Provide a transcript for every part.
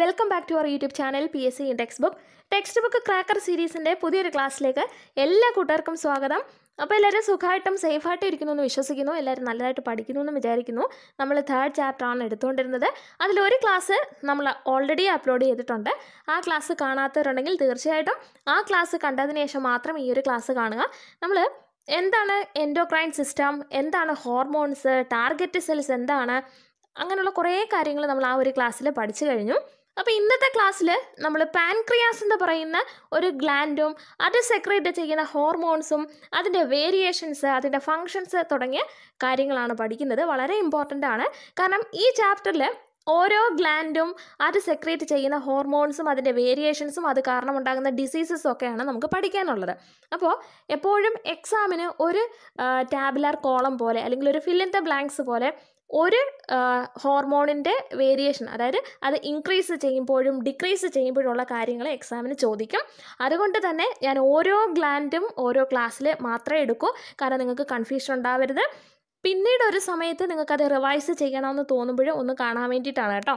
Welcome back to our YouTube channel P S C text book text book cracker സീരീസിൻ്റെ പുതിയൊരു ക്ലാസ്സിലേക്ക് എല്ലാ കൂട്ടുകാർക്കും സ്വാഗതം അപ്പോൾ എല്ലാവരും സുഖമായിട്ടും സേഫായിട്ടും ഇരിക്കുന്നു എന്ന് വിശ്വസിക്കുന്നു എല്ലാവരും നല്ലതായിട്ട് പഠിക്കുന്നു എന്ന് വിചാരിക്കുന്നു നമ്മൾ തേർഡ് ചാപ്റ്ററാണ് എടുത്തുകൊണ്ടിരുന്നത് അതിലൊരു ക്ലാസ് നമ്മൾ ഓൾറെഡി അപ്ലോഡ് ചെയ്തിട്ടുണ്ട് ആ ക്ലാസ് കാണാത്തവരുണ്ടെങ്കിൽ തീർച്ചയായിട്ടും ആ ക്ലാസ് കണ്ടതിന് ശേഷം മാത്രം ഈ ഒരു ക്ലാസ് കാണുക നമ്മൾ എന്താണ് എൻഡോക്രൈൻ സിസ്റ്റം എന്താണ് ഹോർമോൺസ് ടാർഗറ്റ് സെൽസ് എന്താണ് അങ്ങനെയുള്ള കുറേ കാര്യങ്ങൾ നമ്മൾ ആ ഒരു ക്ലാസ്സിൽ പഠിച്ചു കഴിഞ്ഞു അപ്പോൾ ഇന്നത്തെ ക്ലാസ്സിൽ നമ്മൾ പാൻക്രിയാസ് എന്ന് പറയുന്ന ഒരു ഗ്ലാൻഡും അത് സെക്രേറ്റ് ചെയ്യുന്ന ഹോർമോൺസും അതിൻ്റെ വേരിയേഷൻസ് അതിൻ്റെ ഫങ്ഷൻസ് തുടങ്ങിയ കാര്യങ്ങളാണ് പഠിക്കുന്നത് വളരെ ഇമ്പോർട്ടൻ്റ് ആണ് കാരണം ഈ ചാപ്റ്ററിൽ ഓരോ ഗ്ലാൻഡും അത് സെക്രേറ്റ് ചെയ്യുന്ന ഹോർമോൺസും അതിൻ്റെ വേരിയേഷൻസും അത് കാരണമുണ്ടാകുന്ന ഡിസീസസും ഒക്കെയാണ് നമുക്ക് പഠിക്കാനുള്ളത് അപ്പോൾ എപ്പോഴും എക്സാമിന് ഒരു ടാബ്ലർ കോളം പോലെ അല്ലെങ്കിൽ ഒരു ഫില്ലിൻ ദ ബ്ലാങ്ക്സ് പോലെ ഒരു ഹോർമോണിൻ്റെ വേരിയേഷൻ അതായത് അത് ഇൻക്രീസ് ചെയ്യുമ്പോഴും ഡിക്രീസ് ചെയ്യുമ്പോഴുള്ള കാര്യങ്ങൾ എക്സാമിന് ചോദിക്കും അതുകൊണ്ട് തന്നെ ഞാൻ ഓരോ ഗ്ലാൻഡും ഓരോ ക്ലാസ്സിൽ മാത്രമേ എടുക്കൂ കാരണം നിങ്ങൾക്ക് കൺഫ്യൂഷൻ ഉണ്ടാവരുത് പിന്നീട് ഒരു സമയത്ത് നിങ്ങൾക്കത് റിവൈസ് ചെയ്യണമെന്ന് തോന്നുമ്പോഴും ഒന്ന് കാണാൻ വേണ്ടിയിട്ടാണ് കേട്ടോ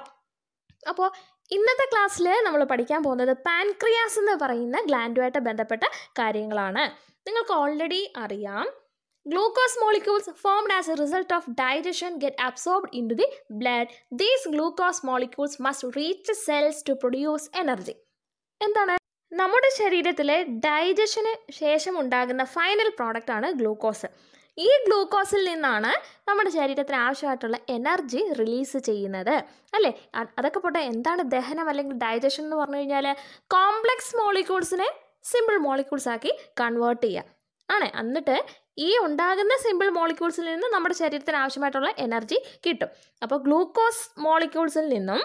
അപ്പോൾ ഇന്നത്തെ ക്ലാസ്സിൽ നമ്മൾ പഠിക്കാൻ പോകുന്നത് പാൻക്രിയാസ് എന്ന് പറയുന്ന ഗ്ലാൻഡുമായിട്ട് ബന്ധപ്പെട്ട കാര്യങ്ങളാണ് നിങ്ങൾക്ക് ഓൾറെഡി അറിയാം glucose molecules formed as a result of digestion get absorbed into the blood these glucose molecules must reach cells to produce energy എന്താണ് നമ്മുടെ ശരീരത്തിലെ ഡൈജഷന് ശേഷം ഉണ്ടാകുന്ന ഫൈനൽ പ്രോഡക്റ്റാണ് ഗ്ലൂക്കോസ് ഈ ഗ്ലൂക്കോസിൽ നിന്നാണ് നമ്മുടെ ശരീരത്തിന് ആവശ്യമായിട്ടുള്ള എനർജി റിലീസ് ചെയ്യുന്നത് അല്ലേ അതൊക്കെ പോട്ടെ എന്താണ് ദഹനം അല്ലെങ്കിൽ ഡൈജഷൻ എന്ന് പറഞ്ഞു കഴിഞ്ഞാൽ കോംപ്ലക്സ് മോളിക്യൂൾസിനെ സിമ്പിൾ മോളിക്യൂൾസ് ആക്കി കൺവേർട്ട് ചെയ്യുക ആണേ എന്നിട്ട് ഈ ഉണ്ടാകുന്ന സിമ്പിൾ മോളിക്യൂൾസിൽ നിന്ന് നമ്മുടെ ശരീരത്തിന് ആവശ്യമായിട്ടുള്ള എനർജി കിട്ടും അപ്പോൾ ഗ്ലൂക്കോസ് മോളിക്യൂൾസിൽ നിന്നും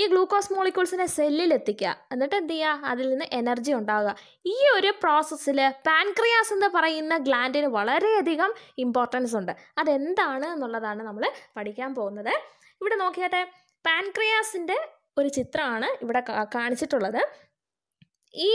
ഈ ഗ്ലൂക്കോസ് മോളിക്യൂൾസിനെ സെല്ലിൽ എത്തിക്കുക എന്നിട്ട് എന്ത് ചെയ്യുക അതിൽ നിന്ന് എനർജി ഉണ്ടാകുക ഈ ഒരു പ്രോസസ്സിൽ പാൻക്രിയാസ് എന്ന് പറയുന്ന ഗ്ലാൻഡിന് വളരെയധികം ഇമ്പോർട്ടൻസ് ഉണ്ട് അതെന്താണ് എന്നുള്ളതാണ് നമ്മൾ പഠിക്കാൻ പോകുന്നത് ഇവിടെ നോക്കിയാട്ടെ പാൻക്രിയാസിൻ്റെ ഒരു ചിത്രമാണ് ഇവിടെ കാണിച്ചിട്ടുള്ളത് ഈ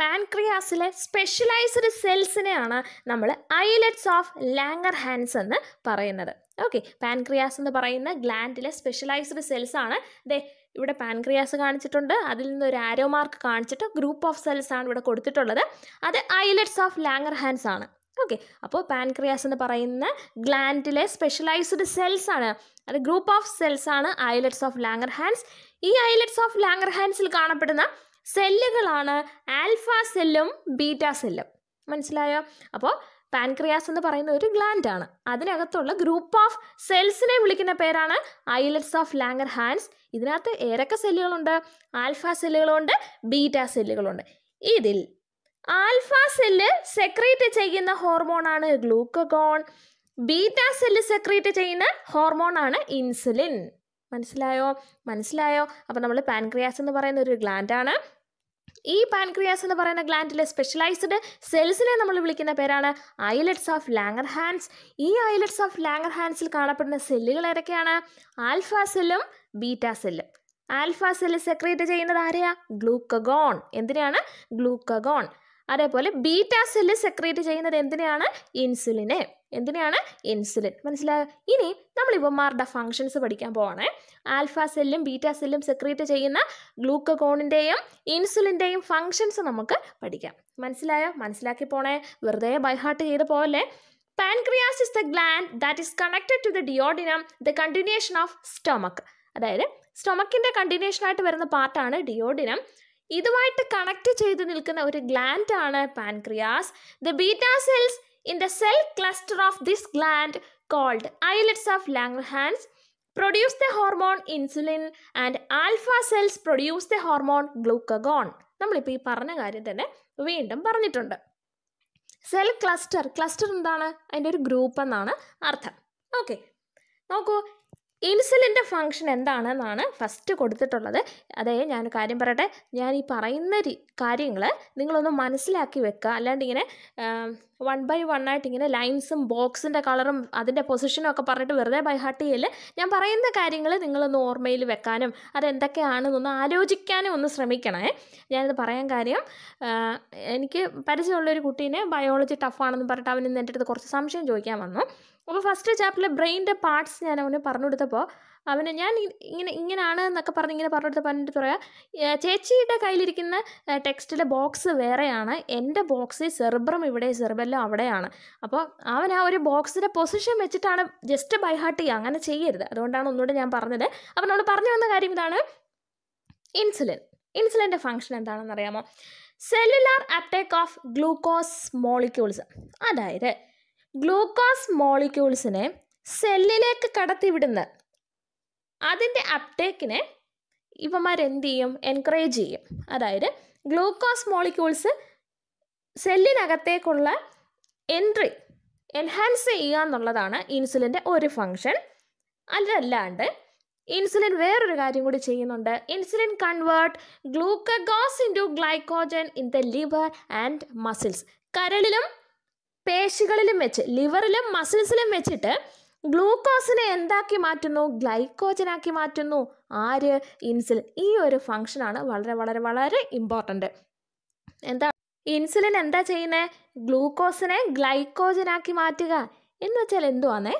പാൻക്രിയാസിലെ സ്പെഷ്യലൈസ്ഡ് സെൽസിനെയാണ് നമ്മൾ ഐലറ്റ്സ് ഓഫ് ലാംഗർ ഹാൻഡ്സ് എന്ന് പറയുന്നത് ഓക്കെ പാൻക്രിയാസ് എന്ന് പറയുന്ന ഗ്ലാൻഡിലെ സ്പെഷ്യലൈസ്ഡ് സെൽസ് ആണ് ദേ ഇവിടെ പാൻക്രിയാസ് കാണിച്ചിട്ടുണ്ട് അതിൽ നിന്ന് ഒരു ആരോ മാർക്ക് കാണിച്ചിട്ട് ഗ്രൂപ്പ് ഓഫ് സെൽസ് ആണ് ഇവിടെ കൊടുത്തിട്ടുള്ളത് അത് ഐലറ്റ്സ് ഓഫ് ലാംഗർ ഹാൻഡ്സ് ആണ് ഓക്കെ അപ്പോൾ പാൻക്രിയാസ് എന്ന് പറയുന്ന ഗ്ലാൻഡിലെ സ്പെഷ്യലൈസ്ഡ് സെൽസ് ആണ് അത് ഗ്രൂപ്പ് ഓഫ് സെൽസ് ആണ് ഐലറ്റ്സ് ഓഫ് ലാംഗർ ഹാൻഡ്സ് ഈ ഐലറ്റ്സ് ഓഫ് ലാംഗർ ഹാൻഡ്സിൽ കാണപ്പെടുന്ന സെല്ലുകളാണ് ആൽഫ സെല്ലും ബീറ്റ സെല്ലും മനസ്സിലായോ അപ്പോൾ പാൻക്രിയാസ് എന്ന് പറയുന്ന ഒരു ഗ്ലാൻഡ് ആണ് അതിനകത്തുള്ള ഗ്രൂപ്പ് ഓഫ് സെൽസിനെ വിളിക്കുന്ന പേരാണ് ഐലറ്റ്സ് ഓഫ് ലാങ്ങർ ഹാൻഡ്സ് ഇതിനകത്ത് ഏതൊക്കെ സെല്ലുകളുണ്ട് ആൽഫ സെല്ലുകളുണ്ട് ബീറ്റ സെല്ലുകളുണ്ട് ഇതിൽ ആൽഫ സെല്ല് സെക്രീറ്റ് ചെയ്യുന്ന ഹോർമോണാണ് ഗ്ലൂക്കഗോൺ ബീറ്റ സെല്ല് സെക്രീറ്റ് ചെയ്യുന്ന ഹോർമോണാണ് ഇൻസുലിൻ മനസ്സിലായോ മനസ്സിലായോ അപ്പോൾ നമ്മൾ പാൻക്രിയാസ് എന്ന് പറയുന്ന ഒരു ഗ്ലാൻഡാണ് ഈ പാൻക്രിയാസ് എന്ന് പറയുന്ന ഗ്ലാൻഡിലെ സ്പെഷ്യലൈസ്ഡ് സെൽസിനെ നമ്മൾ വിളിക്കുന്ന പേരാണ് ഐലറ്റ്സ് ഓഫ് ലാങ്ങർ ഹാൻഡ്സ് ഈ ഐലറ്റ്സ് ഓഫ് ലാങ്ങർ ഹാൻഡ്സിൽ കാണപ്പെടുന്ന സെല്ലുകൾ ഏതൊക്കെയാണ് ആൽഫ സെല്ലും ബീറ്റ സെല്ലും ആൽഫ സെല്ല് സെക്രേറ്റ് ചെയ്യുന്നത് ആരെയാ ഗ്ലൂക്കഗോൺ എന്തിനാണ് ഗ്ലൂക്കഗോൺ അതേപോലെ ബീറ്റ സെല്ല് സെക്രേറ്റ് ചെയ്യുന്നത് എന്തിനാണ് ഇൻസുലിനെ എന്തിനാണ് ഇൻസുലിൻ മനസ്സിലായോ ഇനി നമ്മൾ ഇവന്മാരുടെ ഫങ്ഷൻസ് പഠിക്കാൻ പോവാണേ ആൽഫ സെല്ലും ബീറ്റ സെല്ലും സെക്രീറ്റ് ചെയ്യുന്ന ഗ്ലൂക്കോണിൻ്റെയും ഇൻസുലിൻ്റെയും ഫങ്ഷൻസ് നമുക്ക് പഠിക്കാം മനസ്സിലായോ മനസ്സിലാക്കി പോണേ വെറുതെ ബൈഹാർട്ട് ചെയ്ത് പോലെ pancreas is the gland that is connected to the duodenum the continuation of stomach അതായത് സ്റ്റൊമക്കിൻ്റെ കണ്ടിന്യൂഷനായിട്ട് വരുന്ന പാർട്ടാണ് ഡിയോഡിനം ഇതുമായിട്ട് കണക്ട് ചെയ്ത് നിൽക്കുന്ന ഒരു ഗ്ലാൻഡാണ് pancreas the beta cells in the cell cluster of this gland called islets of Langerhans produce the hormone insulin and alpha cells produce the hormone glucagon. നമ്മളിപ്പോൾ ഈ പറഞ്ഞ കാര്യം തന്നെ വീണ്ടും പറഞ്ഞിട്ടുണ്ട് സെൽ ക്ലസ്റ്റർ ക്ലസ്റ്റർ എന്താണ് അതിൻ്റെ ഒരു ഗ്രൂപ്പ് എന്നാണ് അർത്ഥം ഓക്കെ നോക്കൂ ഇൻസുലിൻ്റെ ഫങ്ഷൻ എന്താണെന്നാണ് ഫസ്റ്റ് കൊടുത്തിട്ടുള്ളത് അതായത് ഞാൻ കാര്യം പറയട്ടെ ഞാൻ ഈ പറയുന്ന കാര്യങ്ങൾ നിങ്ങളൊന്ന് മനസ്സിലാക്കി വെക്കുക അല്ലാണ്ട് ഇങ്ങനെ വൺ ബൈ വൺ ആയിട്ട് ഇങ്ങനെ ലൈൻസും ബോക്സിൻ്റെ കളറും അതിൻ്റെ പൊസിഷനും ഒക്കെ പറഞ്ഞിട്ട് വെറുതെ ബൈ ഹാർട്ട് ചെയ്യല് ഞാൻ പറയുന്ന കാര്യങ്ങൾ നിങ്ങളൊന്ന് ഓർമ്മയിൽ വെക്കാനും അതെന്തൊക്കെയാണെന്നൊന്ന് ആലോചിക്കാനും ഒന്ന് ശ്രമിക്കണേ ഞാനിത് പറയാൻ കാര്യം എനിക്ക് പരിചയമുള്ളൊരു കുട്ടീനെ ബയോളജി ടഫാണെന്ന് പറഞ്ഞിട്ട് അവനിന്ന് എൻ്റെ അടുത്ത് കുറച്ച് സംശയം ചോദിക്കാൻ വന്നു അപ്പോൾ ഫസ്റ്റ് ചാപ്റ്ററിലെ ബ്രെയിൻ്റെ പാർട്സ് ഞാൻ അവന് പറഞ്ഞു കൊടുത്തപ്പോൾ അവന് ഞാൻ ഇങ്ങനെ ഇങ്ങനെയാണ് എന്നൊക്കെ പറഞ്ഞ് ഇങ്ങനെ പറഞ്ഞു കൊടുത്ത് പറഞ്ഞിട്ട് പറയാം ചേച്ചിയുടെ കയ്യിലിരിക്കുന്ന ടെക്സ്റ്റിലെ ബോക്സ് വേറെയാണ് എൻ്റെ ബോക്സ് സെർബ്രം ഇവിടെ സെർബെല്ലാം അവിടെയാണ് അപ്പോൾ അവൻ ആ ഒരു ബോക്സിൻ്റെ പൊസിഷൻ വെച്ചിട്ടാണ് ജസ്റ്റ് ബൈഹാർട്ട് ചെയ്യുക അങ്ങനെ ചെയ്യരുത് അതുകൊണ്ടാണ് ഒന്നുകൂടെ ഞാൻ പറഞ്ഞത് അപ്പോൾ നമ്മൾ പറഞ്ഞു വന്ന കാര്യം ഇതാണ് ഇൻസുലിൻ ഇൻസുലിൻ്റെ ഫങ്ഷൻ എന്താണെന്ന് അറിയാമോ cellular attack of glucose molecules അതായത് ഗ്ലൂക്കോസ് മോളിക്യൂൾസിനെ സെല്ലിലേക്ക് കടത്തിവിടുന്നത് അതിൻ്റെ അപ്ടേക്കിനെ എന്ത് ചെയ്യും എൻകറേജ് ചെയ്യും അതായത് ഗ്ലൂക്കോസ് മോളിക്യൂൾസ് സെല്ലിനകത്തേക്കുള്ള എൻട്രി എൻഹാൻസ് ചെയ്യുക എന്നുള്ളതാണ് ഇൻസുലിൻ്റെ ഒരു ഫങ്ഷൻ അതല്ലാണ്ട് ഇൻസുലിൻ വേറൊരു കാര്യം കൂടി ചെയ്യുന്നുണ്ട് insulin convert glucose into glycogen in the liver and muscles കരളിലും പേശികളിലും വെച്ച് ലിവറിലും മസിൽസിലും വെച്ചിട്ട് ഗ്ലൂക്കോസിനെ എന്താക്കി മാറ്റുന്നു ഗ്ലൈക്കോജനാക്കി മാറ്റുന്നു ആര് ഇൻസുലിൻ ഈ ഒരു ഫങ്ഷനാണ് വളരെ വളരെ വളരെ ഇമ്പോർട്ടൻ്റ് എന്താ ഇൻസുലിൻ എന്താ ചെയ്യുന്നത് ഗ്ലൂക്കോസിനെ ഗ്ലൈക്കോജനാക്കി മാറ്റുക എന്ന് വെച്ചാൽ എന്തുവാന്നേ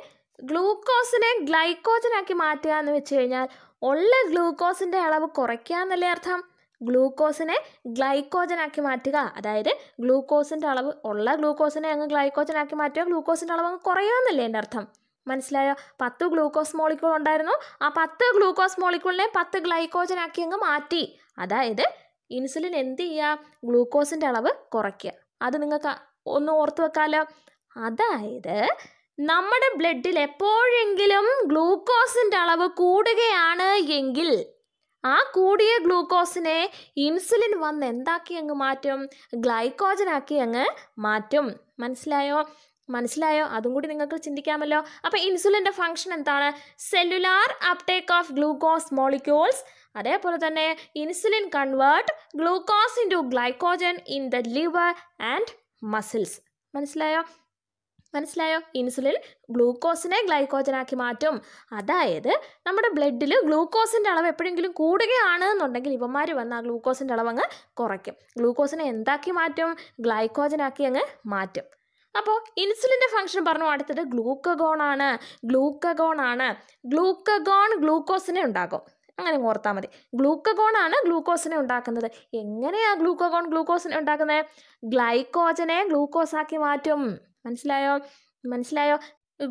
ഗ്ലൂക്കോസിനെ ഗ്ലൈക്കോജനാക്കി മാറ്റുക എന്ന് വെച്ച് കഴിഞ്ഞാൽ ഉള്ള ഗ്ലൂക്കോസിൻ്റെ അളവ് കുറയ്ക്കുക എന്നല്ലേ അർത്ഥം ഗ്ലൂക്കോസിനെ ഗ്ലൈക്കോജനാക്കി മാറ്റുക അതായത് ഗ്ലൂക്കോസിൻ്റെ അളവ് ഉള്ള ഗ്ലൂക്കോസിനെ അങ്ങ് ഗ്ലൈക്കോജനാക്കി മാറ്റുക ഗ്ലൂക്കോസിൻ്റെ അളവ് അങ്ങ് എന്നല്ലേ എൻ്റെ അർത്ഥം മനസ്സിലായോ പത്ത് ഗ്ലൂക്കോസ് മോളിക്കൂൾ ഉണ്ടായിരുന്നു ആ പത്ത് ഗ്ലൂക്കോസ് മോളിക്കൂളിനെ പത്ത് ഗ്ലൈക്കോജനാക്കി അങ്ങ് മാറ്റി അതായത് ഇൻസുലിൻ എന്ത് ചെയ്യുക ഗ്ലൂക്കോസിൻ്റെ അളവ് കുറയ്ക്കുക അത് നിങ്ങൾക്ക് ഒന്ന് ഓർത്ത് വെക്കാമല്ലോ അതായത് നമ്മുടെ ബ്ലഡിൽ എപ്പോഴെങ്കിലും ഗ്ലൂക്കോസിൻ്റെ അളവ് കൂടുകയാണ് എങ്കിൽ ആ കൂടിയ ഗ്ലൂക്കോസിനെ ഇൻസുലിൻ വന്ന് എന്താക്കി അങ്ങ് മാറ്റും ഗ്ലൈക്കോജനാക്കി അങ്ങ് മാറ്റും മനസ്സിലായോ മനസ്സിലായോ അതും കൂടി നിങ്ങൾക്ക് ചിന്തിക്കാമല്ലോ അപ്പോൾ ഇൻസുലിൻ്റെ ഫങ്ഷൻ എന്താണ് cellular uptake of glucose molecules അതേപോലെ തന്നെ insulin convert glucose into glycogen in the liver and muscles മനസ്സിലായോ മനസ്സിലായോ ഇൻസുലിൻ ഗ്ലൂക്കോസിനെ ഗ്ലൈക്കോജനാക്കി മാറ്റും അതായത് നമ്മുടെ ബ്ലഡിൽ ഗ്ലൂക്കോസിൻ്റെ അളവ് എപ്പോഴെങ്കിലും കൂടുകയാണ് എന്നുണ്ടെങ്കിൽ ഇവന്മാർ വന്ന് ആ ഗ്ലൂക്കോസിൻ്റെ അളവ് അങ്ങ് കുറയ്ക്കും ഗ്ലൂക്കോസിനെ എന്താക്കി മാറ്റും ഗ്ലൈക്കോജനാക്കി അങ്ങ് മാറ്റും അപ്പോൾ ഇൻസുലിൻ്റെ ഫംഗ്ഷൻ പറഞ്ഞു അടുത്തത് ഗ്ലൂക്കഗോണാണ് ഗ്ലൂക്കഗോണാണ് ഗ്ലൂക്കഗോൺ ഗ്ലൂക്കോസിനെ ഉണ്ടാക്കും അങ്ങനെ ഓർത്താൽ മതി ഗ്ലൂക്കഗോണാണ് ഗ്ലൂക്കോസിനെ ഉണ്ടാക്കുന്നത് എങ്ങനെയാണ് ഗ്ലൂക്കഗോൺ ഗ്ലൂക്കോസിനെ ഉണ്ടാക്കുന്നത് ഗ്ലൈക്കോജനെ ഗ്ലൂക്കോസാക്കി മാറ്റും മനസ്സിലായോ മനസ്സിലായോ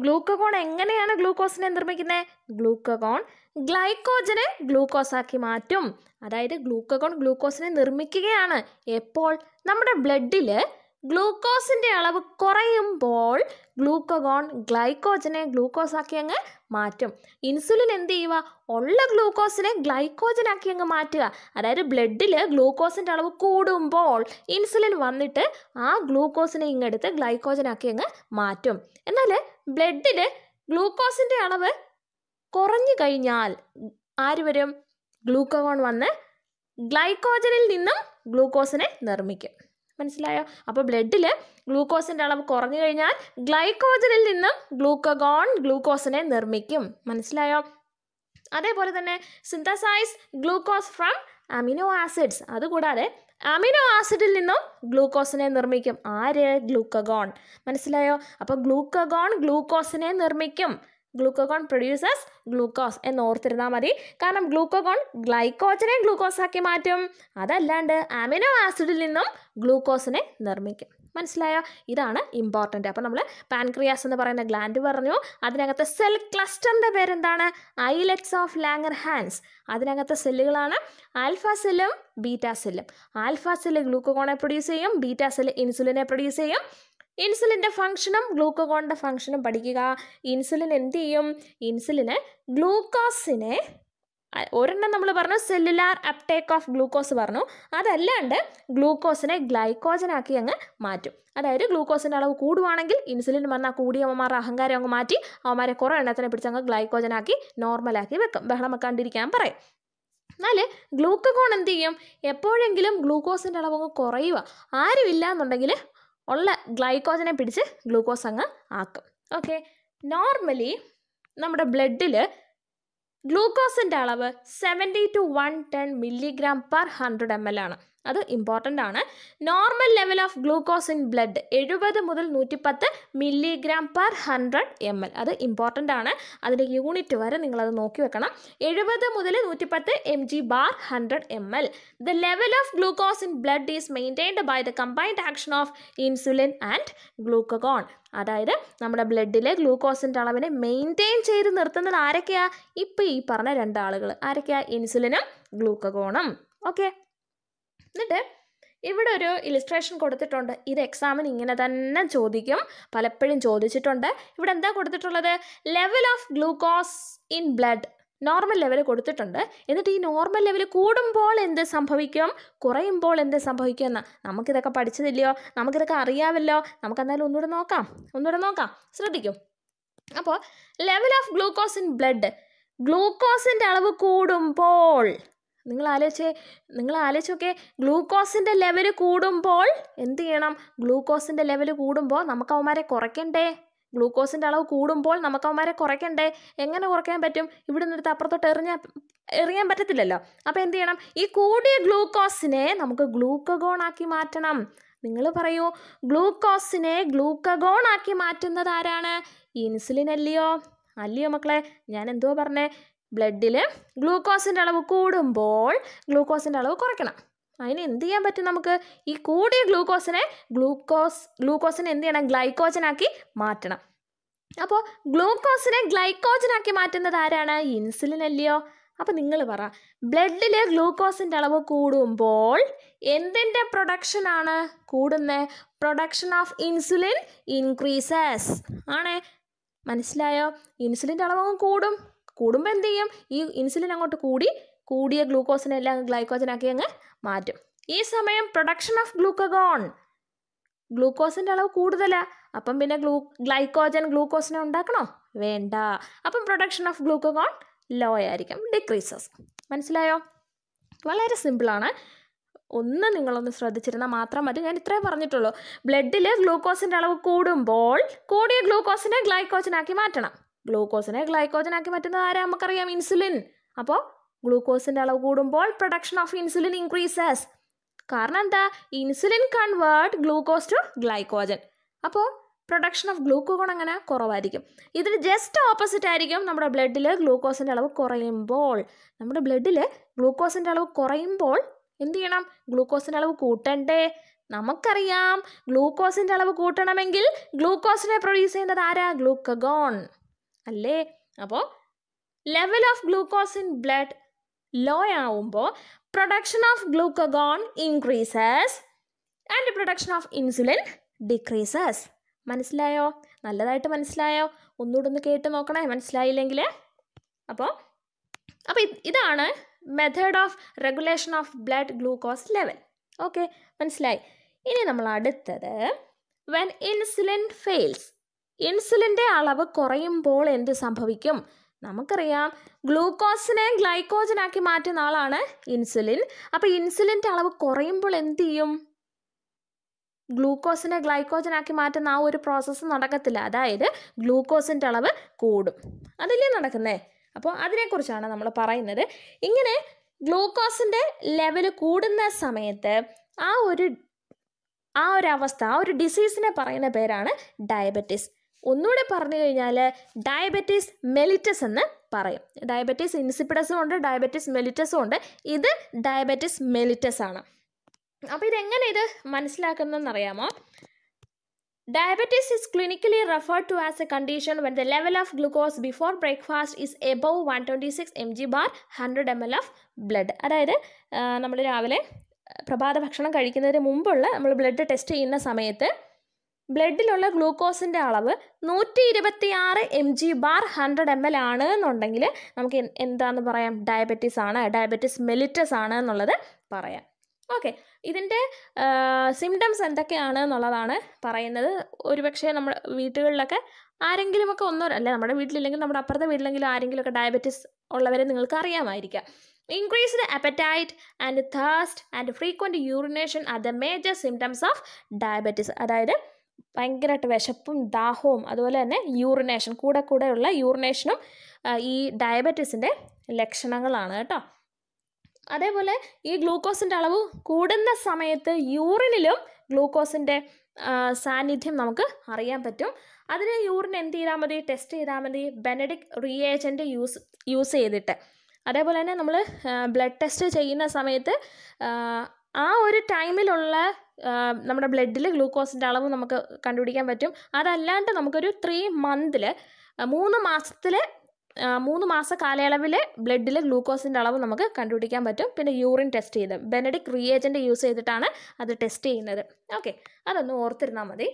ഗ്ലൂക്കകോൺ എങ്ങനെയാണ് ഗ്ലൂക്കോസിനെ നിർമ്മിക്കുന്നത് ഗ്ലൂക്കകോൺ ഗ്ലൈക്കോജനെ ഗ്ലൂക്കോസ് ആക്കി മാറ്റും അതായത് ഗ്ലൂക്കകോൺ ഗ്ലൂക്കോസിനെ നിർമ്മിക്കുകയാണ് എപ്പോൾ നമ്മുടെ ബ്ലഡിൽ ഗ്ലൂക്കോസിൻ്റെ അളവ് കുറയുമ്പോൾ ഗ്ലൂക്കോഗോൺ ഗ്ലൈക്കോജനെ ഗ്ലൂക്കോസാക്കി അങ്ങ് മാറ്റും ഇൻസുലിൻ എന്ത് ചെയ്യുക ഉള്ള ഗ്ലൂക്കോസിനെ ഗ്ലൈക്കോജനാക്കി അങ്ങ് മാറ്റുക അതായത് ബ്ലഡിൽ ഗ്ലൂക്കോസിൻ്റെ അളവ് കൂടുമ്പോൾ ഇൻസുലിൻ വന്നിട്ട് ആ ഗ്ലൂക്കോസിനെ ഇങ്ങെടുത്ത് ഗ്ലൈക്കോജനാക്കി അങ്ങ് മാറ്റും എന്നാൽ ബ്ലഡിൽ ഗ്ലൂക്കോസിൻ്റെ അളവ് കുറഞ്ഞു കഴിഞ്ഞാൽ ആര് വരും ഗ്ലൂക്കോഗോൺ വന്ന് ഗ്ലൈക്കോജനിൽ നിന്നും ഗ്ലൂക്കോസിനെ നിർമ്മിക്കും മനസ്സിലായോ അപ്പോൾ ബ്ലഡിൽ ഗ്ലൂക്കോസിൻ്റെ അളവ് കുറഞ്ഞു കഴിഞ്ഞാൽ ഗ്ലൈക്കോജനിൽ നിന്നും ഗ്ലൂക്കോഗോൺ ഗ്ലൂക്കോസിനെ നിർമ്മിക്കും മനസ്സിലായോ അതേപോലെ തന്നെ synthesise glucose from amino acids അതുകൂടാതെ അമിനോ ആസിഡിൽ നിന്നും ഗ്ലൂക്കോസിനെ നിർമ്മിക്കും ആര് ഗ്ലൂക്കഗോൺ മനസ്സിലായോ അപ്പോൾ ഗ്ലൂക്കഗോൺ ഗ്ലൂക്കോസിനെ നിർമ്മിക്കും ഗ്ലൂക്കോകോൺ പ്രൊഡ്യൂസസ് ഗ്ലൂക്കോസ് എന്ന് ഓർത്തിരുന്നാൽ മതി കാരണം ഗ്ലൂക്കോകോൺ ഗ്ലൈക്കോജനെ ഗ്ലൂക്കോസ് ആക്കി മാറ്റും അതല്ലാണ്ട് അമിനോ ആസിഡിൽ നിന്നും ഗ്ലൂക്കോസിനെ നിർമ്മിക്കും മനസ്സിലായോ ഇതാണ് ഇമ്പോർട്ടൻ്റ് അപ്പോൾ നമ്മൾ പാൻക്രിയാസ് എന്ന് പറയുന്ന ഗ്ലാൻഡ് പറഞ്ഞു അതിനകത്തെ സെൽ ക്ലസ്റ്ററിൻ്റെ പേരെന്താണ് ഐലെറ്റ്സ് ഓഫ് ലാങ്ങർ ഹാൻഡ്സ് അതിനകത്തെ സെല്ലുകളാണ് ആൽഫ സെല്ലും ബീറ്റാ സെല്ലും ആൽഫ സെല്ല് ഗ്ലൂക്കോകോണെ പ്രൊഡ്യൂസ് ചെയ്യും ബീറ്റാ സെല്ല് ഇൻസുലിനെ പ്രൊഡ്യൂസ് ചെയ്യും ഇൻസുലിൻ്റെ ഫംഗ്ഷനും ഗ്ലൂക്കോകോണിൻ്റെ ഫംഗ്ഷനും പഠിക്കുക ഇൻസുലിൻ എന്ത് ചെയ്യും ഇൻസുലിന് ഗ്ലൂക്കോസിനെ ഒരെണ്ണം നമ്മൾ പറഞ്ഞു സെല്ലുലാർ അപ്ടേക്ക് ഓഫ് ഗ്ലൂക്കോസ് പറഞ്ഞു അതല്ലാണ്ട് ഗ്ലൂക്കോസിനെ ഗ്ലൈക്കോജനാക്കി അങ്ങ് മാറ്റും അതായത് ഗ്ലൂക്കോസിൻ്റെ അളവ് കൂടുവാണെങ്കിൽ ഇൻസുലിൻ വന്നാൽ കൂടിയമ്മമാരുടെ അഹങ്കാരം അങ്ങ് മാറ്റി അവന്മാരെ കുറേ എണ്ണത്തിനെ അങ്ങ് ഗ്ലൈക്കോജനാക്കി നോർമലാക്കി വെക്കും ബഹളം വെക്കാണ്ടിരിക്കാൻ പറയും എന്നാൽ ഗ്ലൂക്കോൺ എന്ത് ചെയ്യും എപ്പോഴെങ്കിലും ഗ്ലൂക്കോസിൻ്റെ അളവ് കുറയുക ആരുമില്ല എന്നുണ്ടെങ്കിൽ ഉള്ള ഗ്ലൈക്കോജനെ പിടിച്ച് ഗ്ലൂക്കോസ് അങ്ങ് ആക്കും ഓക്കെ നോർമലി നമ്മുടെ ബ്ലഡിൽ ഗ്ലൂക്കോസിൻ്റെ അളവ് seventy two one ten milligram per hundred M L ആണ് അത് ഇമ്പോർട്ടൻ്റ് ആണ് normal level of glucose in blood എഴുപത് മുതൽ നൂറ്റിപ്പത്ത് milligram per hundred M L അത് ഇമ്പോർട്ടൻ്റ് ആണ് അതിൻ്റെ യൂണിറ്റ് വരെ നിങ്ങളത് നോക്കി വെക്കണം എഴുപത് മുതൽ നൂറ്റിപ്പത്ത് M G bar hundred M L the level of glucose in blood is maintained by the combined action of insulin and glucagon അതായത് നമ്മുടെ ബ്ലഡിലെ ഗ്ലൂക്കോസിൻ്റെ അളവിനെ മെയിൻറ്റെയിൻ ചെയ്ത് നിർത്തുന്നത് ആരൊക്കെയാണ് ഇപ്പോൾ ഈ പറഞ്ഞ രണ്ടാളുകൾ ആരൊക്കെയാണ് ഇൻസുലിനും ഗ്ലൂക്കഗോണും ഓക്കെ എന്നിട്ട് ഇവിടെ ഒരു ഇലിസ്ട്രേഷൻ കൊടുത്തിട്ടുണ്ട് ഇത് എക്സാമിന് ഇങ്ങനെ തന്നെ ചോദിക്കും പലപ്പോഴും ചോദിച്ചിട്ടുണ്ട് ഇവിടെ എന്താ കൊടുത്തിട്ടുള്ളത് level of glucose in blood normal level കൊടുത്തിട്ടുണ്ട് എന്നിട്ട് ഈ നോർമൽ ലെവൽ കൂടുമ്പോൾ എന്ത് സംഭവിക്കും കുറയുമ്പോൾ എന്ത് സംഭവിക്കും എന്ന് നമുക്കിതൊക്കെ പഠിച്ചതില്ലയോ നമുക്കിതൊക്കെ അറിയാമല്ലോ നമുക്ക് എന്തായാലും ഒന്നുകൂടെ നോക്കാം ഒന്നുകൂടെ നോക്കാം ശ്രദ്ധിക്കും അപ്പോൾ level of glucose in blood ഗ്ലൂക്കോസിൻ്റെ അളവ് കൂടുമ്പോൾ നിങ്ങൾ ആലോചിച്ച് നിങ്ങൾ ആലോചിച്ചൊക്കെ ഗ്ലൂക്കോസിൻ്റെ ലെവൽ കൂടുമ്പോൾ എന്ത് ചെയ്യണം ഗ്ലൂക്കോസിൻ്റെ ലെവൽ കൂടുമ്പോൾ നമുക്ക് അവന്മാരെ കുറയ്ക്കണ്ടേ ഗ്ലൂക്കോസിൻ്റെ അളവ് കൂടുമ്പോൾ നമുക്ക് അവന്മാരെ കുറയ്ക്കണ്ടേ എങ്ങനെ കുറയ്ക്കാൻ പറ്റും ഇവിടെ നിന്നെടുത്ത് അപ്പുറത്തോട്ട് എറിഞ്ഞാൽ എറിയാൻ പറ്റത്തില്ലല്ലോ അപ്പോൾ എന്ത് ചെയ്യണം ഈ കൂടിയ ഗ്ലൂക്കോസിനെ നമുക്ക് ഗ്ലൂക്കഗോൺ ആക്കി മാറ്റണം നിങ്ങൾ പറയൂ ഗ്ലൂക്കോസിനെ ഗ്ലൂക്കഗോൺ ആക്കി മാറ്റുന്നത് ആരാണ് ഇൻസുലിൻ അല്ലയോ അല്ലയോ മക്കളെ ഞാൻ എന്തോ പറഞ്ഞേ ബ്ലഡിൽ ഗ്ലൂക്കോസിൻ്റെ അളവ് കൂടുമ്പോൾ ഗ്ലൂക്കോസിൻ്റെ അളവ് കുറയ്ക്കണം അതിന് എന്ത് ചെയ്യാൻ പറ്റും നമുക്ക് ഈ കൂടിയ ഗ്ലൂക്കോസിനെ ഗ്ലൂക്കോസ് ഗ്ലൂക്കോസിനെ എന്ത് ചെയ്യണം ഗ്ലൈക്കോജനാക്കി മാറ്റണം അപ്പോൾ ഗ്ലൂക്കോസിനെ ഗ്ലൈക്കോജനാക്കി മാറ്റുന്നത് ആരാണ് ഇൻസുലിൻ അല്ലയോ അപ്പോൾ നിങ്ങൾ പറ ബ്ലഡിൽ ഗ്ലൂക്കോസിൻ്റെ അളവ് കൂടുമ്പോൾ എന്തിൻ്റെ പ്രൊഡക്ഷനാണ് കൂടുന്നത് പ്രൊഡക്ഷൻ ഓഫ് ഇൻസുലിൻ ഇൻക്രീസസ് ആണേ മനസ്സിലായോ ഇൻസുലിൻ്റെ അളവും കൂടും കൂടുമ്പോൾ എന്ത് ചെയ്യും ഈ ഇൻസുലിൻ അങ്ങോട്ട് കൂടി കൂടിയ ഗ്ലൂക്കോസിനെ എല്ലാം ഗ്ലൈക്കോജനാക്കി അങ്ങ് മാറ്റും ഈ സമയം പ്രൊഡക്ഷൻ ഓഫ് ഗ്ലൂക്കഗോൺ ഗ്ലൂക്കോസിൻ്റെ അളവ് കൂടുതലാണ് അപ്പം പിന്നെ ഗ്ലൂ ഗ്ലൈക്കോജൻ ഗ്ലൂക്കോസിനെ ഉണ്ടാക്കണോ വേണ്ട അപ്പം പ്രൊഡക്ഷൻ ഓഫ് ഗ്ലൂക്കഗോൺ ലോ ആയിരിക്കും ഡിക്രീസസ് മനസ്സിലായോ വളരെ സിമ്പിളാണ് ഒന്ന് നിങ്ങളൊന്ന് ശ്രദ്ധിച്ചിരുന്നാൽ മാത്രം മതി ഞാൻ ഇത്രേ പറഞ്ഞിട്ടുള്ളൂ ബ്ലഡിൽ ഗ്ലൂക്കോസിൻ്റെ അളവ് കൂടുമ്പോൾ കൂടിയ ഗ്ലൂക്കോസിനെ ഗ്ലൈക്കോജനാക്കി മാറ്റണം ഗ്ലൂക്കോസിനെ ഗ്ലൈക്കോജനാക്കി മാറ്റുന്നത് ആരാ നമുക്കറിയാം ഇൻസുലിൻ അപ്പോൾ ഗ്ലൂക്കോസിൻ്റെ അളവ് കൂടുമ്പോൾ പ്രൊഡക്ഷൻ ഓഫ് ഇൻസുലിൻ ഇൻക്രീസസ് കാരണം എന്താ insulin convert glucose to glycogen അപ്പോൾ പ്രൊഡക്ഷൻ ഓഫ് ഗ്ലൂക്കോൺ അങ്ങനെ കുറവായിരിക്കും ഇതിന് ജസ്റ്റ് ഓപ്പോസിറ്റ് ആയിരിക്കും നമ്മുടെ ബ്ലഡിൽ ഗ്ലൂക്കോസിൻ്റെ അളവ് കുറയുമ്പോൾ നമ്മുടെ ബ്ലഡിൽ ഗ്ലൂക്കോസിൻ്റെ അളവ് കുറയുമ്പോൾ എന്ത് ചെയ്യണം ഗ്ലൂക്കോസിൻ്റെ അളവ് കൂട്ടണ്ടേ നമുക്കറിയാം ഗ്ലൂക്കോസിൻ്റെ അളവ് കൂട്ടണമെങ്കിൽ ഗ്ലൂക്കോസിനെ പ്രൊഡ്യൂസ് ചെയ്യുന്നത് ആരാ ഗ്ലൂക്കഗോൺ അല്ലേ അപ്പോൾ level of glucose in blood low ആവുമ്പോൾ production of glucagon increases and production of insulin decreases മനസ്സിലായോ നല്ലതായിട്ട് മനസ്സിലായോ ഒന്നുകൂടെ ഒന്ന് കേട്ട് നോക്കണേ മനസ്സിലായില്ലെങ്കിൽ അപ്പോൾ അപ്പോൾ ഇതാണ് method of regulation of blood glucose level okay മനസ്സിലായി ഇനി നമ്മൾ അടുത്തത് വെൻ ഇൻസുലിൻ ഫെയിൽസ് ഇൻസുലിൻ്റെ അളവ് കുറയുമ്പോൾ എന്ത് സംഭവിക്കും നമുക്കറിയാം ഗ്ലൂക്കോസിനെ ഗ്ലൈക്കോജനാക്കി മാറ്റുന്ന ആളാണ് ഇൻസുലിൻ അപ്പോൾ ഇൻസുലിൻ്റെ അളവ് കുറയുമ്പോൾ എന്ത് ചെയ്യും ഗ്ലൂക്കോസിനെ ഗ്ലൈക്കോജനാക്കി മാറ്റുന്ന ആ ഒരു പ്രോസസ്സ് നടക്കത്തില്ല അതായത് ഗ്ലൂക്കോസിൻ്റെ അളവ് കൂടും അതല്ലേ നടക്കുന്നേ അപ്പോൾ അതിനെക്കുറിച്ചാണ് നമ്മൾ പറയുന്നത് ഇങ്ങനെ ഗ്ലൂക്കോസിൻ്റെ ലെവൽ കൂടുന്ന സമയത്ത് ആ ഒരു ആ ഒരു അവസ്ഥ ആ ഒരു ഡിസീസിനെ പറയുന്ന പേരാണ് ഡയബറ്റിസ് ഒന്നുകൂടെ പറഞ്ഞു കഴിഞ്ഞാൽ ഡയബറ്റീസ് മെലിറ്റസ് എന്ന് പറയും ഡയബറ്റീസ് ഇൻസിപ്പിഡസും ഉണ്ട് ഡയബറ്റീസ് മെലിറ്റസും ഉണ്ട് ഇത് ഡയബറ്റീസ് മെലിറ്റസ് ആണ് അപ്പോൾ ഇതെങ്ങനെ ഇത് മനസ്സിലാക്കുന്നതെന്ന് അറിയാമോ to as a condition when the level of when the level of glucose before breakfast is above 126 mg hundred 100 ml of blood. അതായത് നമ്മൾ രാവിലെ പ്രഭാത ഭക്ഷണം കഴിക്കുന്നതിന് മുമ്പുള്ള നമ്മൾ ബ്ലഡ് ടെസ്റ്റ് ചെയ്യുന്ന സമയത്ത് ബ്ലഡിലുള്ള ഗ്ലൂക്കോസിൻ്റെ അളവ് നൂറ്റി ഇരുപത്തി ആറ് M G bar hundred M L ആണ് എന്നുണ്ടെങ്കിൽ നമുക്ക് എന്താന്ന് പറയാം ഡയബറ്റീസ് ആണ് ഡയബറ്റീസ് മെലിറ്റസ് ആണ് എന്നുള്ളത് പറയാം ഓക്കെ ഇതിൻ്റെ സിംറ്റംസ് എന്തൊക്കെയാണ് എന്നുള്ളതാണ് പറയുന്നത് ഒരുപക്ഷെ നമ്മുടെ വീടുകളിലൊക്കെ ആരെങ്കിലുമൊക്കെ ഒന്നോ അല്ല നമ്മുടെ വീട്ടിലില്ലെങ്കിൽ നമ്മുടെ അപ്പുറത്തെ വീട്ടിലെങ്കിലും ആരെങ്കിലുമൊക്കെ ഡയബറ്റീസ് ഉള്ളവരെ നിങ്ങൾക്ക് അറിയാമായിരിക്കാം increased appetite and thirst and frequent urination are the major symptoms of diabetes അതായത് ഭയങ്കരമായിട്ട് വിശപ്പും ദാഹവും അതുപോലെ തന്നെ യൂറിനേഷൻ കൂടെ കൂടെയുള്ള യൂറിനേഷനും ഈ ഡയബറ്റീസിൻ്റെ ലക്ഷണങ്ങളാണ് കേട്ടോ അതേപോലെ ഈ ഗ്ലൂക്കോസിൻ്റെ അളവ് കൂടുന്ന സമയത്ത് യൂറിനിലും ഗ്ലൂക്കോസിൻ്റെ സാന്നിധ്യം നമുക്ക് അറിയാൻ പറ്റും അതിന് യൂറിൻ എന്ത് ചെയ്താൽ മതി ടെസ്റ്റ് ചെയ്താൽ മതി ബെനഡിക് റിയേജൻ്റ് യൂസ് യൂസ് ചെയ്തിട്ട് അതേപോലെ തന്നെ നമ്മൾ ബ്ലഡ് ടെസ്റ്റ് ചെയ്യുന്ന സമയത്ത് ആ ഒരു ടൈമിലുള്ള നമ്മുടെ ബ്ലഡിൽ ഗ്ലൂക്കോസിൻ്റെ അളവ് നമുക്ക് കണ്ടുപിടിക്കാൻ പറ്റും അതല്ലാണ്ട് നമുക്കൊരു ത്രീ മന്തിൽ മൂന്ന് മാസത്തിൽ മൂന്ന് മാസ കാലയളവിൽ ബ്ലഡിൽ ഗ്ലൂക്കോസിൻ്റെ അളവ് നമുക്ക് കണ്ടുപിടിക്കാൻ പറ്റും പിന്നെ യൂറിൻ ടെസ്റ്റ് ചെയ്ത് ബെനഡിക് റിയേജൻ്റ് യൂസ് ചെയ്തിട്ടാണ് അത് ടെസ്റ്റ് ചെയ്യുന്നത് ഓക്കെ അതൊന്ന് ഓർത്തിരുന്നാൽ മതി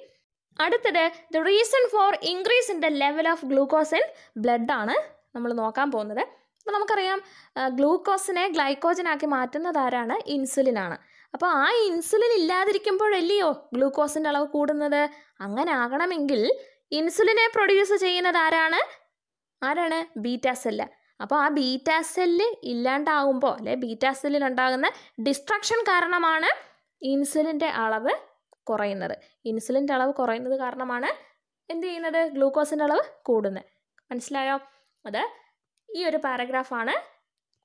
അടുത്തത് the reason for increase in the level of glucose in ബ്ലഡാണ് നമ്മൾ നോക്കാൻ പോകുന്നത് അപ്പോൾ നമുക്കറിയാം ഗ്ലൂക്കോസിനെ ഗ്ലൈക്കോജനാക്കി മാറ്റുന്നത് ആരാണ് ഇൻസുലിനാണ് അപ്പോൾ ആ ഇൻസുലിൻ ഇല്ലാതിരിക്കുമ്പോഴല്ലയോ ഗ്ലൂക്കോസിൻ്റെ അളവ് കൂടുന്നത് അങ്ങനെ ആകണമെങ്കിൽ ഇൻസുലിനെ പ്രൊഡ്യൂസ് ചെയ്യുന്നത് ആരാണ് ആരാണ് ബീറ്റാ അപ്പോൾ ആ ബീറ്റാ സെല്ല് ഇല്ലാണ്ടാവുമ്പോൾ അല്ലെ ബീറ്റാ ഉണ്ടാകുന്ന ഡിസ്ട്രക്ഷൻ കാരണമാണ് ഇൻസുലിൻ്റെ അളവ് കുറയുന്നത് ഇൻസുലിൻ്റെ അളവ് കുറയുന്നത് കാരണമാണ് എന്ത് ചെയ്യുന്നത് ഗ്ലൂക്കോസിൻ്റെ അളവ് കൂടുന്നത് മനസ്സിലായോ അത് ഈ ഒരു പാരഗ്രാഫാണ്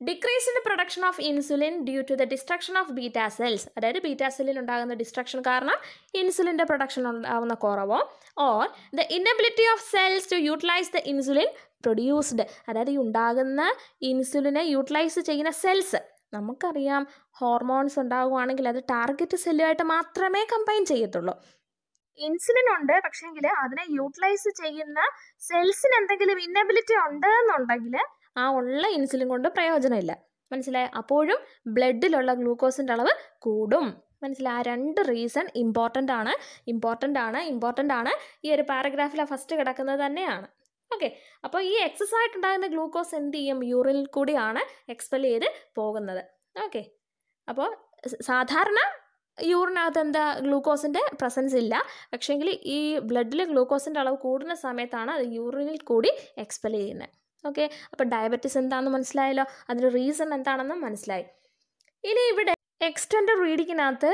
decrease in production of insulin due to the destruction of beta cells അതായത് ബീറ്റാ സെല്ലിൽ ഉണ്ടാകുന്ന ഡിസ്ട്രക്ഷൻ കാരണം ഇൻസുലിൻ്റെ പ്രൊഡക്ഷൻ ഉണ്ടാകുന്ന കുറവോ or the inability of cells to utilise the insulin produced അതായത് ഈ ഉണ്ടാകുന്ന ഇൻസുലിനെ യൂട്ടിലൈസ് ചെയ്യുന്ന സെൽസ് നമുക്കറിയാം ഹോർമോൺസ് ഉണ്ടാകുവാണെങ്കിൽ അത് ടാർഗറ്റ് സെല്ലുമായിട്ട് മാത്രമേ കമ്പൈൻ ചെയ്യത്തുള്ളൂ ഇൻസുലിൻ ഉണ്ട് പക്ഷേങ്കിൽ അതിനെ യൂട്ടിലൈസ് ചെയ്യുന്ന സെൽസിന് എന്തെങ്കിലും ഇന്നബിലിറ്റി ഉണ്ട് എന്നുണ്ടെങ്കിൽ ആ ഉള്ള ഇൻസുലിൻ കൊണ്ട് പ്രയോജനമില്ല മനസ്സിലായി അപ്പോഴും ബ്ലഡിലുള്ള ഗ്ലൂക്കോസിൻ്റെ അളവ് കൂടും മനസ്സിലായി ആ രണ്ട് റീസൺ ഇമ്പോർട്ടൻ്റ് ആണ് ഇമ്പോർട്ടൻ്റ് ആണ് ഇമ്പോർട്ടൻ്റ് ആണ് ഈ ഒരു പാരഗ്രാഫിൽ ഫസ്റ്റ് കിടക്കുന്നത് തന്നെയാണ് ഓക്കെ അപ്പോൾ ഈ എക്സസ് ആയിട്ടുണ്ടാകുന്ന ഗ്ലൂക്കോസ് എന്ത് ചെയ്യും യൂറിനിൽ കൂടിയാണ് എക്സ്പെൽ ചെയ്ത് പോകുന്നത് ഓക്കെ അപ്പോൾ സാധാരണ യൂറിനകത്ത് എന്താ ഗ്ലൂക്കോസിൻ്റെ പ്രസൻസ് ഇല്ല പക്ഷേങ്കിൽ ഈ ബ്ലഡിൽ ഗ്ലൂക്കോസിൻ്റെ അളവ് കൂടുന്ന സമയത്താണ് അത് യൂറിനിൽ കൂടി എക്സ്പെൽ ചെയ്യുന്നത് ഓക്കെ അപ്പോൾ ഡയബറ്റിസ് എന്താണെന്ന് മനസ്സിലായല്ലോ അതിൻ്റെ റീസൺ എന്താണെന്ന് മനസ്സിലായി ഇനി ഇവിടെ എക്സ്റ്റൻഡ് റീഡിങ്ങിനകത്ത്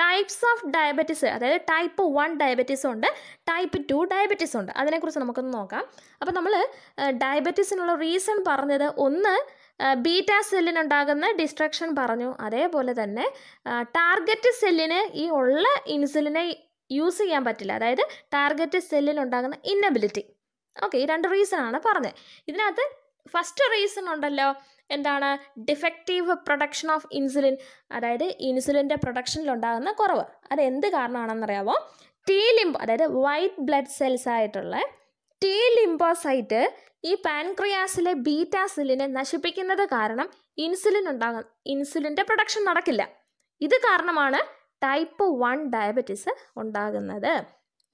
ടൈപ്സ് ഓഫ് ഡയബറ്റിസ് അതായത് ടൈപ്പ് വൺ ഡയബറ്റിസ് ഉണ്ട് ടൈപ്പ് ടു ഡയബറ്റിസ് ഉണ്ട് അതിനെക്കുറിച്ച് നമുക്കൊന്ന് നോക്കാം അപ്പോൾ നമ്മൾ ഡയബറ്റീസിനുള്ള റീസൺ പറഞ്ഞത് ഒന്ന് ബീറ്റ സെല്ലിനുണ്ടാകുന്ന ഡിസ്ട്രക്ഷൻ പറഞ്ഞു അതേപോലെ തന്നെ ടാർഗറ്റ് സെല്ലിന് ഈ ഉള്ള ഇൻസുലിനെ യൂസ് ചെയ്യാൻ പറ്റില്ല അതായത് ടാർഗറ്റ് സെല്ലിനുണ്ടാകുന്ന ഇന്നബിലിറ്റി ഓക്കെ ഈ രണ്ട് റീസണാണ് പറഞ്ഞത് ഇതിനകത്ത് ഫസ്റ്റ് റീസൺ ഉണ്ടല്ലോ എന്താണ് ഡിഫക്റ്റീവ് പ്രൊഡക്ഷൻ ഓഫ് ഇൻസുലിൻ അതായത് ഇൻസുലിൻ്റെ പ്രൊഡക്ഷനിലുണ്ടാകുന്ന കുറവ് അത് എന്ത് കാരണമാണെന്നറിയാമോ ടീ ലിംബ് അതായത് വൈറ്റ് ബ്ലഡ് സെൽസ് ആയിട്ടുള്ള ടീ ലിംബോസൈറ്റ് ഈ പാൻക്രിയാസിലെ ബീറ്റാസിലിനെ നശിപ്പിക്കുന്നത് കാരണം ഇൻസുലിൻ ഉണ്ടാകും ഇൻസുലിൻ്റെ പ്രൊഡക്ഷൻ നടക്കില്ല ഇത് കാരണമാണ് ടൈപ്പ് വൺ ഡയബറ്റീസ് ഉണ്ടാകുന്നത്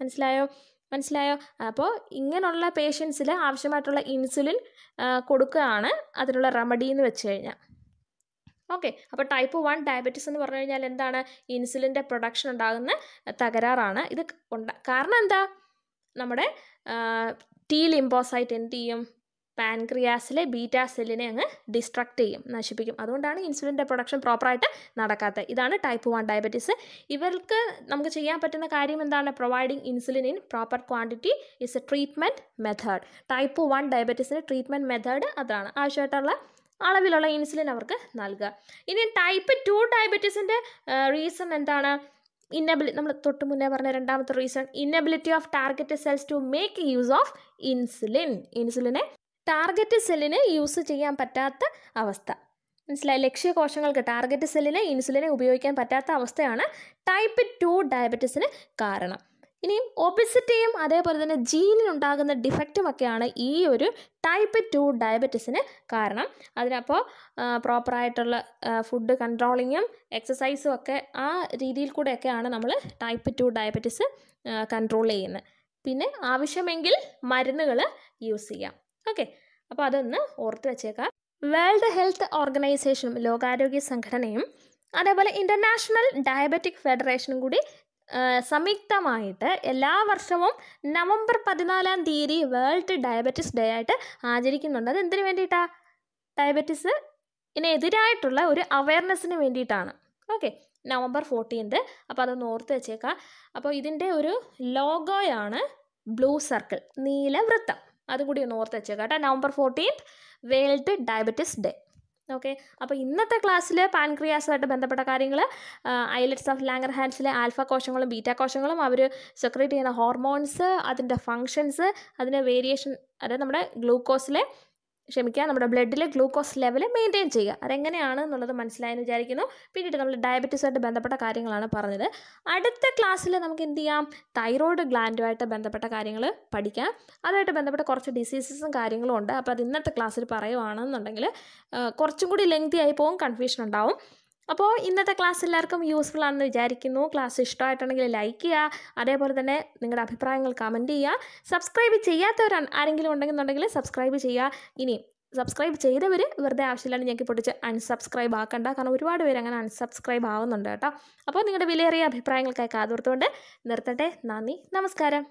മനസ്സിലായോ മനസ്സിലായോ അപ്പോൾ ഇങ്ങനെയുള്ള പേഷ്യൻസിൽ ആവശ്യമായിട്ടുള്ള ഇൻസുലിൻ കൊടുക്കുകയാണ് അതിനുള്ള റെമഡി എന്ന് വെച്ച് കഴിഞ്ഞാൽ ഓക്കെ അപ്പോൾ ടൈപ്പ് വൺ ഡയബറ്റീസ് എന്ന് പറഞ്ഞു കഴിഞ്ഞാൽ എന്താണ് ഇൻസുലിൻ്റെ പ്രൊഡക്ഷൻ ഉണ്ടാകുന്ന തകരാറാണ് ഇത് കാരണം എന്താ നമ്മുടെ ടീൽ ഇമ്പോസായിട്ട് എന്ത് ചെയ്യും പാൻക്രിയാസിലെ ബീറ്റാ സെല്ലിനെ അങ്ങ് ഡിസ്ട്രക്ട് ചെയ്യും നശിപ്പിക്കും അതുകൊണ്ടാണ് ഇൻസുലിൻ്റെ പ്രൊഡക്ഷൻ പ്രോപ്പറായിട്ട് നടക്കാത്തത് ഇതാണ് ടൈപ്പ് വൺ ഡയബറ്റീസ് ഇവർക്ക് നമുക്ക് ചെയ്യാൻ പറ്റുന്ന കാര്യം എന്താണ് providing insulin in proper quantity is a treatment method type one ഡയബറ്റീസിൻ്റെ ട്രീറ്റ്മെൻറ്റ് മെത്തേഡ് അതാണ് ആവശ്യമായിട്ടുള്ള അളവിലുള്ള ഇൻസുലിൻ അവർക്ക് നൽകുക ഇനി ടൈപ്പ് ടു ഡയബറ്റീസിൻ്റെ റീസൺ എന്താണ് ഇന്നബിലി നമ്മൾ തൊട്ട് മുന്നേ പറഞ്ഞ രണ്ടാമത്തെ reason inability of target cells to make use of insulin ഇൻസുലിനെ ടാർഗറ്റ് സെല്ലിന് യൂസ് ചെയ്യാൻ പറ്റാത്ത അവസ്ഥ മനസ്സിലായി ലക്ഷ്യകോശങ്ങൾക്ക് ടാർഗറ്റ് സെല്ലിന് ഇൻസുലിനെ ഉപയോഗിക്കാൻ പറ്റാത്ത അവസ്ഥയാണ് ടൈപ്പ് ടു ഡയബറ്റീസിന് കാരണം ഇനിയും ഒബിസിറ്റിയും അതേപോലെ തന്നെ ഡിഫക്റ്റും ഡിഫക്റ്റുമൊക്കെയാണ് ഈ ഒരു ടൈപ്പ് ടു ഡയബറ്റീസിന് കാരണം അതിനപ്പോൾ പ്രോപ്പറായിട്ടുള്ള ഫുഡ് കൺട്രോളിങ്ങും എക്സസൈസും ഒക്കെ ആ രീതിയിൽ കൂടെയൊക്കെയാണ് നമ്മൾ ടൈപ്പ് ടു ഡയബറ്റീസ് കൺട്രോൾ ചെയ്യുന്നത് പിന്നെ ആവശ്യമെങ്കിൽ മരുന്നുകൾ യൂസ് ചെയ്യാം ഓക്കെ അപ്പോൾ അതൊന്ന് ഓർത്ത് വെച്ചേക്കാം വേൾഡ് ഹെൽത്ത് ഓർഗനൈസേഷനും ലോകാരോഗ്യ സംഘടനയും അതേപോലെ ഇൻ്റർനാഷണൽ ഡയബറ്റിക് ഫെഡറേഷനും കൂടി സംയുക്തമായിട്ട് എല്ലാ വർഷവും നവംബർ പതിനാലാം തീയതി വേൾഡ് ഡയബറ്റിസ് ഡേ ആയിട്ട് ആചരിക്കുന്നുണ്ട് അത് എന്തിനു വേണ്ടിയിട്ടാണ് ഡയബറ്റിസ് ഇതിനെതിരായിട്ടുള്ള ഒരു അവയർനെസ്സിന് വേണ്ടിയിട്ടാണ് ഓക്കെ നവംബർ ഫോർട്ടീൻത് അപ്പോൾ അതൊന്ന് ഓർത്ത് വെച്ചേക്കാം അപ്പോൾ ഇതിൻ്റെ ഒരു ലോഗോയാണ് ബ്ലൂ സർക്കിൾ നീല വൃത്തം അതും കൂടി ഒന്ന് ഓർത്ത് വെച്ചേക്കാം കേട്ടോ November fourteen world diabetes day okay അപ്പോൾ ഇന്നത്തെ ക്ലാസ്സിൽ പാൻക്രിയാസുമായിട്ട് ബന്ധപ്പെട്ട കാര്യങ്ങൾ ഐലറ്റ്സ് ഓഫ് ലാംഗർ ഹാൻഡ്സിലെ ആൽഫ കോശങ്ങളും ബീറ്റ കോശങ്ങളും അവർ സെക്രേറ്റ് ചെയ്യുന്ന ഹോർമോൺസ് അതിൻ്റെ ഫങ്ഷൻസ് അതിൻ്റെ വേരിയേഷൻ അതായത് നമ്മുടെ ഗ്ലൂക്കോസിലെ ക്ഷമിക്കുക നമ്മുടെ ബ്ലഡിലെ ഗ്ലൂക്കോസ് ലെവൽ മെയിൻറ്റെയിൻ ചെയ്യുക അതെങ്ങനെയാണ് എന്നുള്ളത് മനസ്സിലായെന്ന് വിചാരിക്കുന്നു പിന്നീട് നമ്മൾ ഡയബറ്റീസുമായിട്ട് ബന്ധപ്പെട്ട കാര്യങ്ങളാണ് പറഞ്ഞത് അടുത്ത ക്ലാസ്സിൽ നമുക്ക് എന്ത് ചെയ്യാം തൈറോയിഡ് ഗ്ലാൻഡുമായിട്ട് ബന്ധപ്പെട്ട കാര്യങ്ങൾ പഠിക്കാം അതുമായിട്ട് ബന്ധപ്പെട്ട കുറച്ച് ഡിസീസസും കാര്യങ്ങളും ഉണ്ട് അപ്പോൾ അത് ഇന്നത്തെ ക്ലാസ്സിൽ പറയുവാണെന്നുണ്ടെങ്കിൽ കുറച്ചും കൂടി ലെങ്തി ആയി പോകും കൺഫ്യൂഷൻ ഉണ്ടാവും അപ്പോൾ ഇന്നത്തെ ക്ലാസ് എല്ലാവർക്കും യൂസ്ഫുൾ ആണെന്ന് വിചാരിക്കുന്നു ക്ലാസ് ഇഷ്ടമായിട്ടുണ്ടെങ്കിൽ ലൈക്ക് ചെയ്യുക അതേപോലെ തന്നെ നിങ്ങളുടെ അഭിപ്രായങ്ങൾ കമൻറ്റ് ചെയ്യുക സബ്സ്ക്രൈബ് ചെയ്യാത്തവരാണ് ആരെങ്കിലും ഉണ്ടെങ്കിൽ സബ്സ്ക്രൈബ് ചെയ്യുക ഇനി സബ്സ്ക്രൈബ് ചെയ്തവർ വെറുതെ ആവശ്യമില്ലാണ്ട് ഞങ്ങൾക്ക് പൊട്ടിച്ച് അൺസബ്സ്ക്രൈബ് ആക്കണ്ട കാരണം ഒരുപാട് പേര് അങ്ങനെ അൺസബ്സ്ക്രൈബ് ആവുന്നുണ്ട് കേട്ടോ അപ്പോൾ നിങ്ങളുടെ വിലയേറിയ അഭിപ്രായങ്ങൾക്കായി കാതോർത്തുകൊണ്ട് നിർത്തട്ടെ നന്ദി നമസ്കാരം